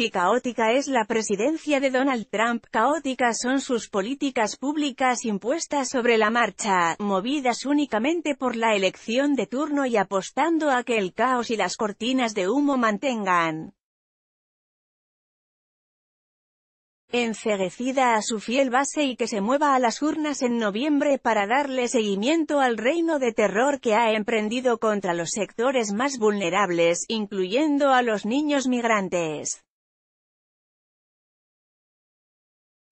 Si caótica es la presidencia de Donald Trump, caóticas son sus políticas públicas impuestas sobre la marcha, movidas únicamente por la elección de turno y apostando a que el caos y las cortinas de humo mantengan enceguecida a su fiel base y que se mueva a las urnas en noviembre para darle seguimiento al reino de terror que ha emprendido contra los sectores más vulnerables, incluyendo a los niños migrantes.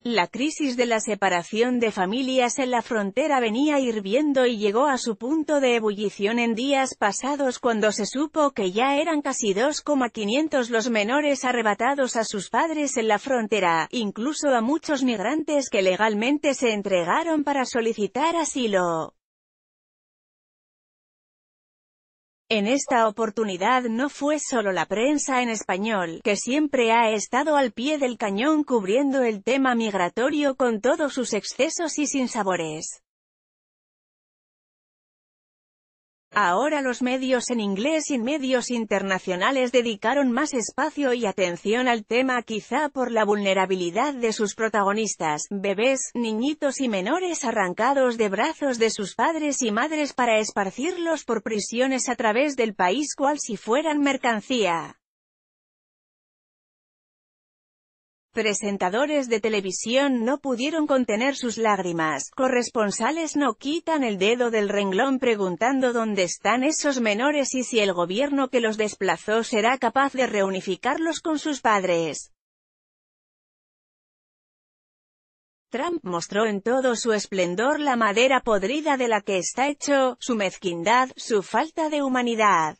La crisis de la separación de familias en la frontera venía hirviendo y llegó a su punto de ebullición en días pasados cuando se supo que ya eran casi 2,500 los menores arrebatados a sus padres en la frontera, incluso a muchos migrantes que legalmente se entregaron para solicitar asilo. En esta oportunidad no fue solo la prensa en español, que siempre ha estado al pie del cañón cubriendo el tema migratorio con todos sus excesos y sinsabores. Ahora los medios en inglés y medios internacionales dedicaron más espacio y atención al tema quizá por la vulnerabilidad de sus protagonistas, bebés, niñitos y menores arrancados de brazos de sus padres y madres para esparcirlos por prisiones a través del país cual si fueran mercancía. presentadores de televisión no pudieron contener sus lágrimas, corresponsales no quitan el dedo del renglón preguntando dónde están esos menores y si el gobierno que los desplazó será capaz de reunificarlos con sus padres. Trump mostró en todo su esplendor la madera podrida de la que está hecho, su mezquindad, su falta de humanidad.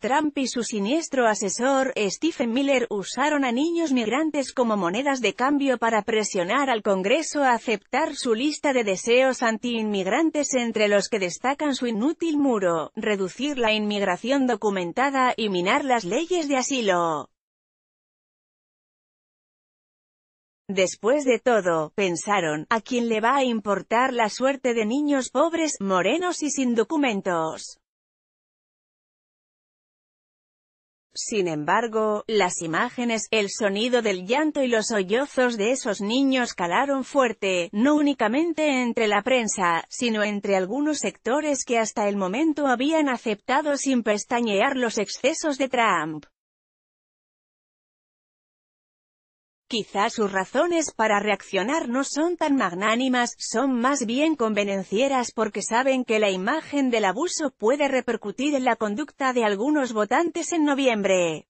Trump y su siniestro asesor, Stephen Miller, usaron a niños migrantes como monedas de cambio para presionar al Congreso a aceptar su lista de deseos anti-inmigrantes entre los que destacan su inútil muro, reducir la inmigración documentada y minar las leyes de asilo. Después de todo, pensaron, ¿a quién le va a importar la suerte de niños pobres, morenos y sin documentos? Sin embargo, las imágenes, el sonido del llanto y los sollozos de esos niños calaron fuerte, no únicamente entre la prensa, sino entre algunos sectores que hasta el momento habían aceptado sin pestañear los excesos de Trump. Quizás sus razones para reaccionar no son tan magnánimas, son más bien convenencieras porque saben que la imagen del abuso puede repercutir en la conducta de algunos votantes en noviembre.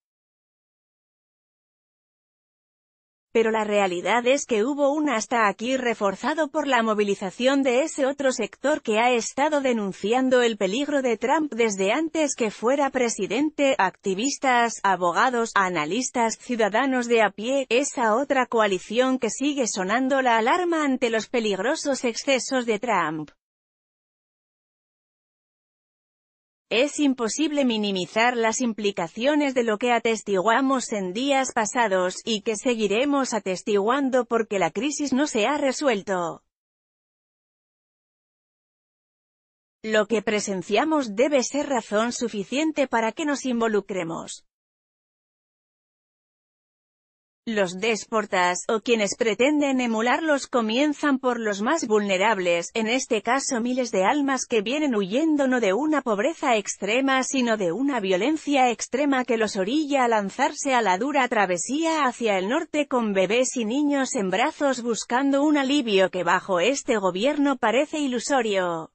Pero la realidad es que hubo un hasta aquí reforzado por la movilización de ese otro sector que ha estado denunciando el peligro de Trump desde antes que fuera presidente, activistas, abogados, analistas, ciudadanos de a pie, esa otra coalición que sigue sonando la alarma ante los peligrosos excesos de Trump. Es imposible minimizar las implicaciones de lo que atestiguamos en días pasados, y que seguiremos atestiguando porque la crisis no se ha resuelto. Lo que presenciamos debe ser razón suficiente para que nos involucremos. Los desportas, o quienes pretenden emularlos comienzan por los más vulnerables, en este caso miles de almas que vienen huyendo no de una pobreza extrema sino de una violencia extrema que los orilla a lanzarse a la dura travesía hacia el norte con bebés y niños en brazos buscando un alivio que bajo este gobierno parece ilusorio.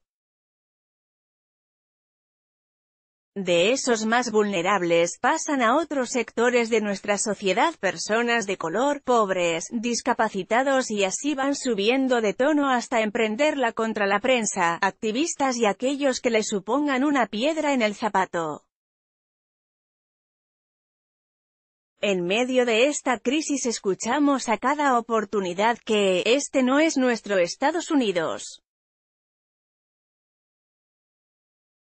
De esos más vulnerables pasan a otros sectores de nuestra sociedad, personas de color, pobres, discapacitados y así van subiendo de tono hasta emprenderla contra la prensa, activistas y aquellos que le supongan una piedra en el zapato. En medio de esta crisis escuchamos a cada oportunidad que, este no es nuestro Estados Unidos.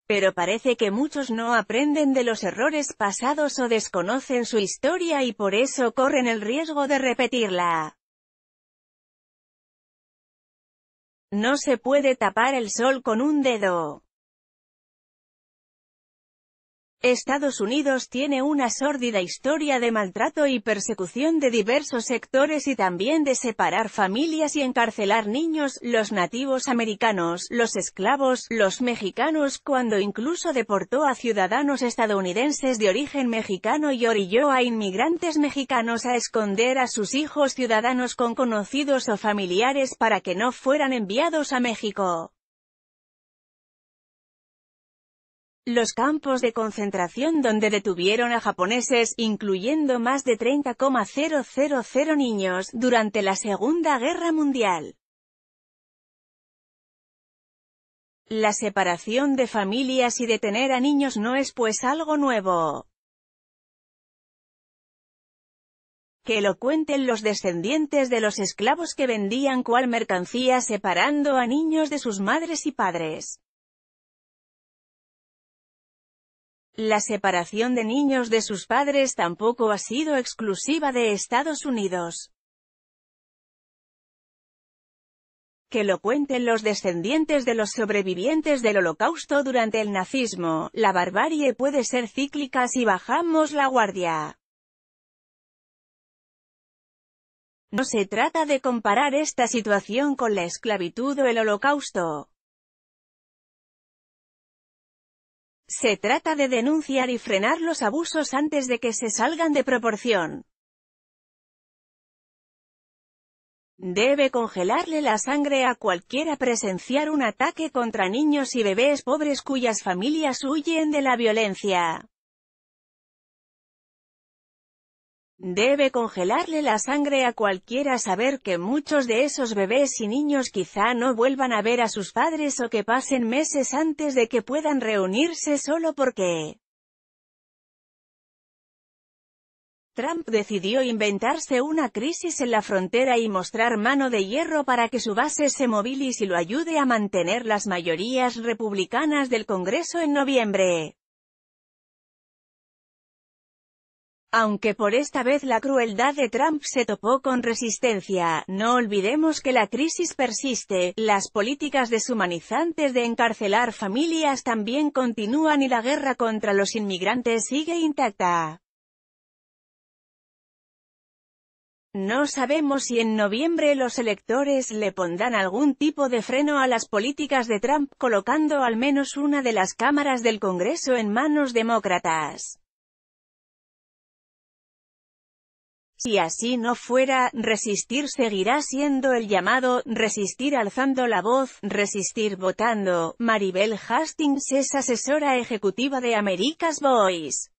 Pero parece que muchos no aprenden de los errores pasados o desconocen su historia y por eso corren el riesgo de repetirla. No se puede tapar el sol con un dedo. Estados Unidos tiene una sórdida historia de maltrato y persecución de diversos sectores y también de separar familias y encarcelar niños, los nativos americanos, los esclavos, los mexicanos, cuando incluso deportó a ciudadanos estadounidenses de origen mexicano y orilló a inmigrantes mexicanos a esconder a sus hijos ciudadanos con conocidos o familiares para que no fueran enviados a México. Los campos de concentración donde detuvieron a japoneses, incluyendo más de 30,000 niños, durante la Segunda Guerra Mundial. La separación de familias y detener a niños no es pues algo nuevo. que lo cuenten los descendientes de los esclavos que vendían cual mercancía separando a niños de sus madres y padres. La separación de niños de sus padres tampoco ha sido exclusiva de Estados Unidos. Que lo cuenten los descendientes de los sobrevivientes del holocausto durante el nazismo, la barbarie puede ser cíclica si bajamos la guardia. No se trata de comparar esta situación con la esclavitud o el holocausto. Se trata de denunciar y frenar los abusos antes de que se salgan de proporción. Debe congelarle la sangre a cualquiera presenciar un ataque contra niños y bebés pobres cuyas familias huyen de la violencia. Debe congelarle la sangre a cualquiera saber que muchos de esos bebés y niños quizá no vuelvan a ver a sus padres o que pasen meses antes de que puedan reunirse solo porque Trump decidió inventarse una crisis en la frontera y mostrar mano de hierro para que su base se movilice y lo ayude a mantener las mayorías republicanas del Congreso en noviembre. Aunque por esta vez la crueldad de Trump se topó con resistencia, no olvidemos que la crisis persiste, las políticas deshumanizantes de encarcelar familias también continúan y la guerra contra los inmigrantes sigue intacta. No sabemos si en noviembre los electores le pondrán algún tipo de freno a las políticas de Trump colocando al menos una de las cámaras del Congreso en manos demócratas. si así no fuera, resistir seguirá siendo el llamado, resistir alzando la voz, resistir votando. Maribel Hastings es asesora ejecutiva de America's Voice.